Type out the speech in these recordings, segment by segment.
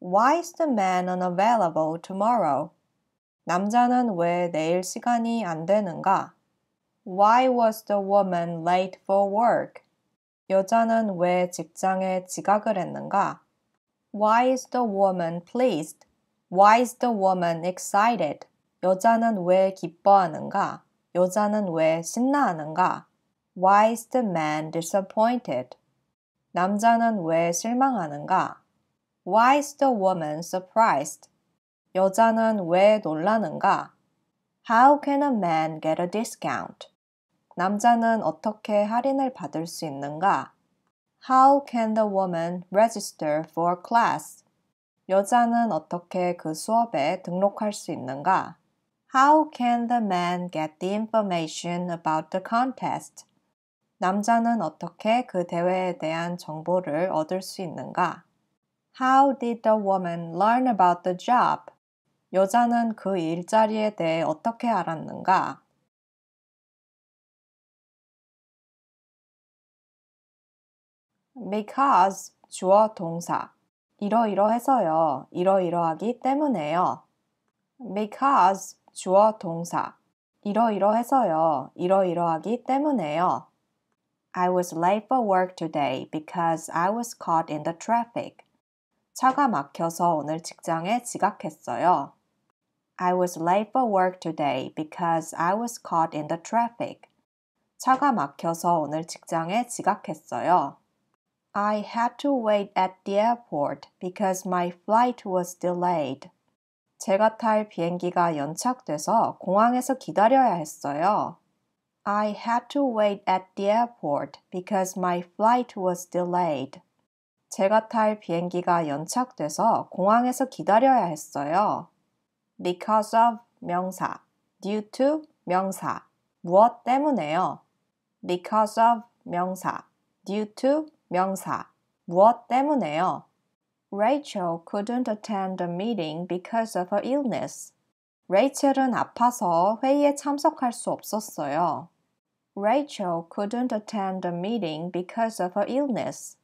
Why is the man unavailable tomorrow? 남자는 왜 내일 시간이 안 되는가? Why was the woman late for work? 여자는 왜 직장에 지각을 했는가? Why is the woman pleased? Why is the woman excited? 여자는 왜 기뻐하는가? 여자는 왜 신나하는가? Why is the man disappointed? 남자는 왜 실망하는가? Why's the woman surprised? 여자는 왜 놀라는가? How can a man get a discount? 남자는 어떻게 할인을 받을 수 있는가? How can the woman register for class? 여자는 어떻게 그 수업에 등록할 수 있는가? How can the man get the information about the contest? 남자는 어떻게 그 대회에 대한 정보를 얻을 수 있는가? How did the woman learn about the job? 여자는 그 일자리에 대해 어떻게 알았는가? because 주어 동사 이러이러해서요. 이러이러하기 때문에요. because 주어 동사 이러이러해서요. 이러이러하기 때문에요. I was late for work today because I was caught in the traffic. 차가 막혀서 오늘 직장에 지각했어요. I was late for work today because I was caught in the traffic. 차가 막혀서 오늘 직장에 지각했어요. I had to wait at the airport because my flight was delayed. 제가 탈 비행기가 연착돼서 공항에서 기다려야 했어요. I had to wait at the airport because my flight was delayed. 제가 탈 비행기가 연착돼서 공항에서 기다려야 했어요. because of 명사, due to 명사, 무엇 때문에요? because of 명사, due to 명사, 무엇 때문에요? Rachel couldn't attend the meeting because of her illness. 레이첼은 아파서 회의에 참석할 수 없었어요. Rachel couldn't attend the meeting because of her illness.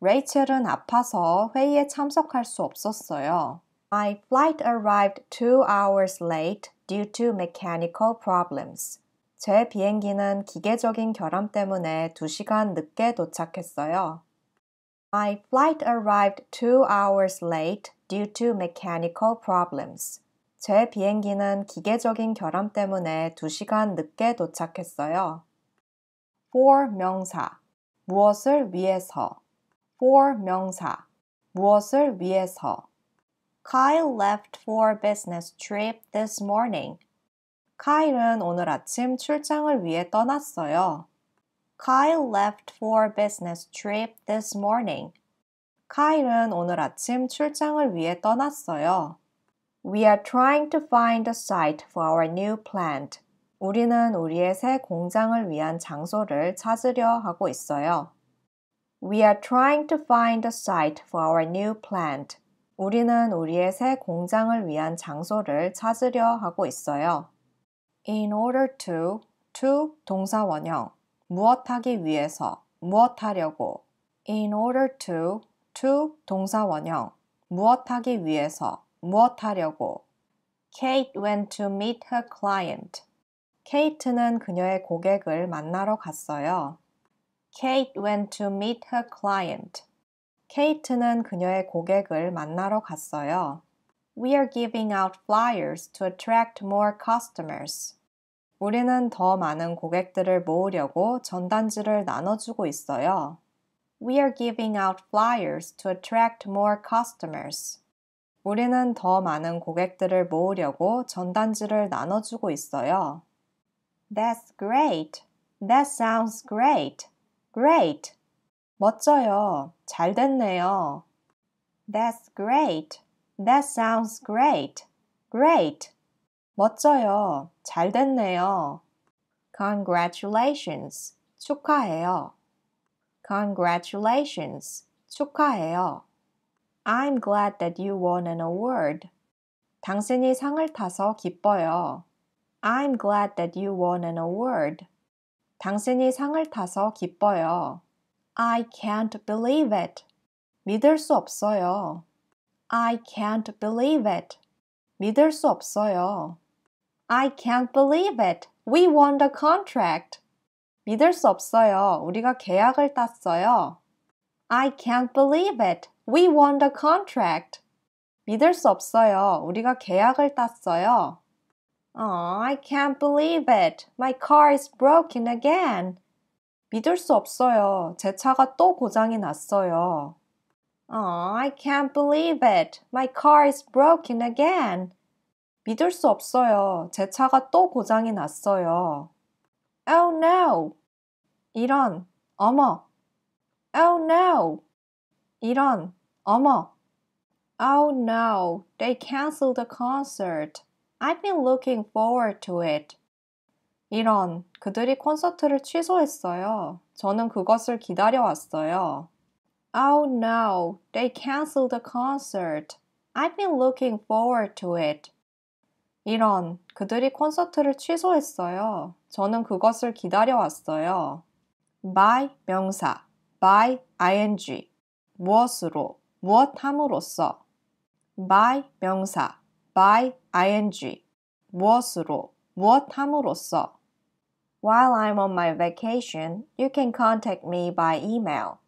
레이첼은 아파서 회의에 참석할 수 없었어요. My flight arrived two hours late due to mechanical problems. 제 비행기는 기계적인 결함 때문에 2시간 늦게 도착했어요. My flight arrived two hours late due to mechanical problems. 제 비행기는 기계적인 결함 때문에 2시간 늦게 도착했어요. for 명사 무엇을 위해서 for 명사 무엇을 위해서 Kyle left for business trip this morning. Kyle은 오늘 아침 출장을 위해 떠났어요. Kyle left for business trip this morning. Kyle은 오늘 아침 출장을 위해 떠났어요. We are trying to find a site for our new plant. 우리는 우리의 새 공장을 위한 장소를 찾으려 하고 있어요. We are trying to find a site for our new plant. 우리는 우리의 새 공장을 위한 장소를 찾으려 하고 있어요. In order to, to 동사 원형. 무엇하기 위해서, 무엇하려고. In order to, to 동사 원형. 무엇하기 위해서, 무엇하려고. Kate went to meet her client. 케이트는 그녀의 고객을 만나러 갔어요. Kate went to meet her client. 케이트는 그녀의 고객을 만나러 갔어요. We are giving out flyers to attract more customers. 우리는 더 많은 고객들을 모으려고 전단지를 나눠주고 있어요. We are giving out flyers to attract more customers. 우리는 더 많은 고객들을 모으려고 전단지를 나눠주고 있어요. That's great. That sounds great. great. 멋져요. 잘 됐네요. That's great. That sounds great. Great. 멋져요. 잘 됐네요. Congratulations. 축하해요. Congratulations. 축하해요. I'm glad that you won an award. 당신이 상을 타서 기뻐요. I'm glad that you won an award. 당신이 상을 타서 기뻐요. I can't believe it. 믿을 수 없어요. I can't believe it. 믿을 수 없어요. I can't believe it. We won the contract. 믿을 수 없어요. 우리가 계약을 땄어요. I can't believe it. We won the contract. 믿을 수 없어요. 우리가 계약을 땄어요. Aw, I can't believe it. My car is broken again. 믿을 수 없어요. 제 차가 또 고장이 났어요. Aw, I can't believe it. My car is broken again. 믿을 수 없어요. 제 차가 또 고장이 났어요. Oh no. 이런, 어머. Oh no. 이런, 어머. Oh no. They canceled the concert. I've been looking forward to it. 이런, 그들이 콘서트를 취소했어요. 저는 그것을 기다려왔어요. Oh no, they canceled the concert. I've been looking forward to it. 이런, 그들이 콘서트를 취소했어요. 저는 그것을 기다려왔어요. by 명사, by ing 무엇으로, 무엇함으로써 by 명사, by ing 무엇으로 무엇함으로써 While I'm on my vacation, you can contact me by email.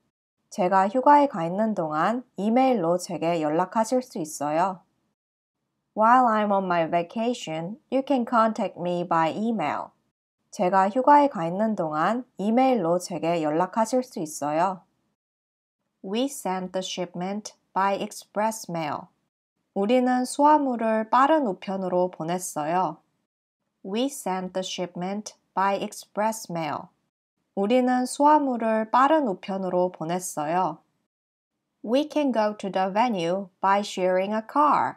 제가 휴가에 가 있는 동안 이메일로 제게 연락하실 수 있어요. While I'm on my vacation, you can contact me by email. 제가 휴가에 가 있는 동안 이메일로 제게 연락하실 수 있어요. We sent the shipment by express mail. 우리는 수화물을 빠른 우편으로 보냈어요. We sent the shipment by express mail. 우리는 수화물을 빠른 우편으로 보냈어요. We can go to the venue by sharing a car.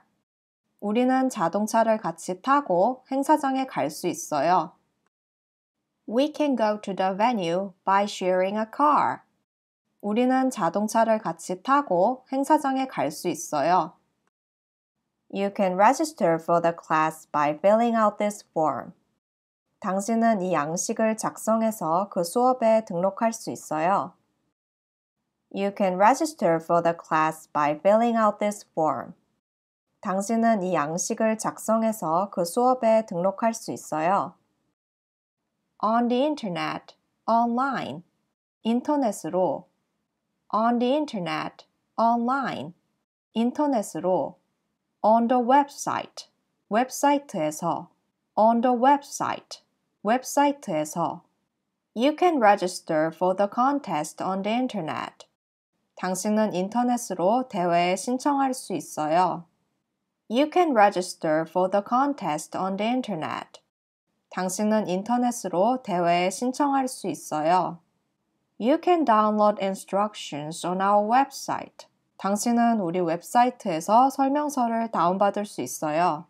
우리는 자동차를 같이 타고 행사장에 갈 수 있어요. We can go to the venue by sharing a car. 우리는 자동차를 같이 타고 행사장에 갈 수 있어요. You can register for the class by filling out this form. 당신은 이 양식을 작성해서 그 수업에 등록할 수 있어요. You can register for the class by filling out this form. 당신은 이 양식을 작성해서 그 수업에 등록할 수 있어요. On the internet, online. 인터넷으로. On the internet, online. 인터넷으로. on the website website에서 on the website website에서 You can register for the contest on the internet. 당신은 인터넷으로 대회에 신청할 수 있어요. You can register for the contest on the internet. 당신은 인터넷으로 대회에 신청할 수 있어요. You can download instructions on our website. 당신은 우리 웹사이트에서 설명서를 다운받을 수 있어요.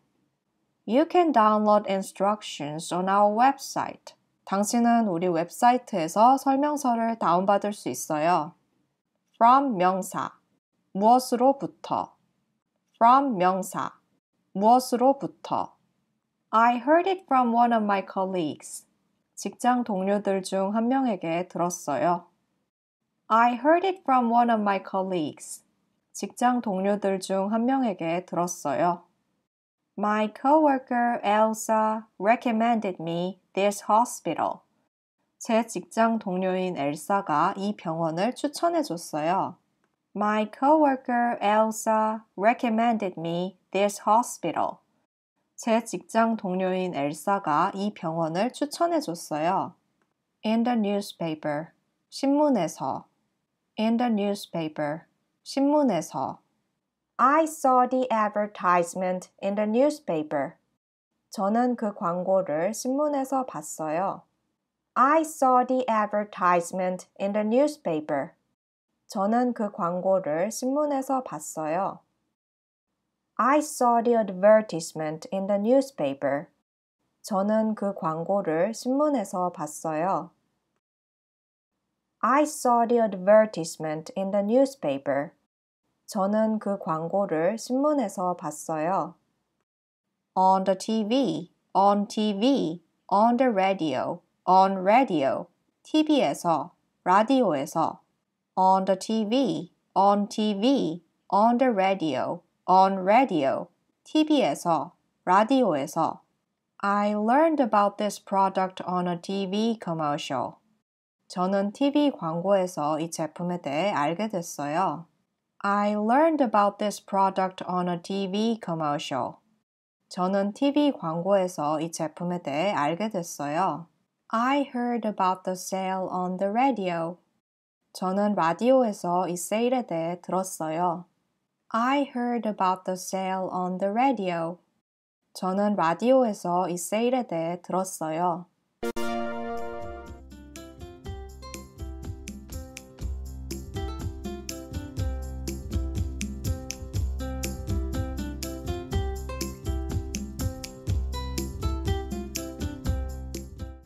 You can download instructions on our website. 당신은 우리 웹사이트에서 설명서를 다운받을 수 있어요. from 명사 무엇으로부터 from 명사 무엇으로부터 I heard it from one of my colleagues. 직장 동료들 중 한 명에게 들었어요. I heard it from one of my colleagues. 직장 동료들 중 한 명에게 들었어요. My coworker Elsa recommended me this hospital. 제 직장 동료인 엘사가 이 병원을 추천해 줬어요. My coworker Elsa recommended me this hospital. 제 직장 동료인 엘사가 이 병원을 추천해 줬어요. In the newspaper. 신문에서. In the newspaper. 신문에서 I saw the advertisement in the newspaper. 저는 그 광고를 신문에서 봤어요. I saw the advertisement in the newspaper. 저는 그 광고를 신문에서 봤어요. I saw the advertisement in the newspaper. 저는 그 광고를 신문에서 봤어요. I saw the advertisement in the newspaper. 저는 그 광고를 신문에서 봤어요. On the TV, on TV, on the radio, on radio, TV에서, 라디오에서. On the TV, on TV, on the radio, on radio, TV에서, 라디오에서. I learned about this product on a TV commercial. 저는 TV 광고에서 이 제품에 대해 알게 됐어요. I learned about this product on a TV commercial. 저는 TV 광고에서 이 제품에 대해 알게 됐어요. I heard about the sale on the radio. 저는 라디오에서 이 세일에 대해 들었어요. I heard about the sale on the radio. 저는 라디오에서 이 세일에 대해 들었어요.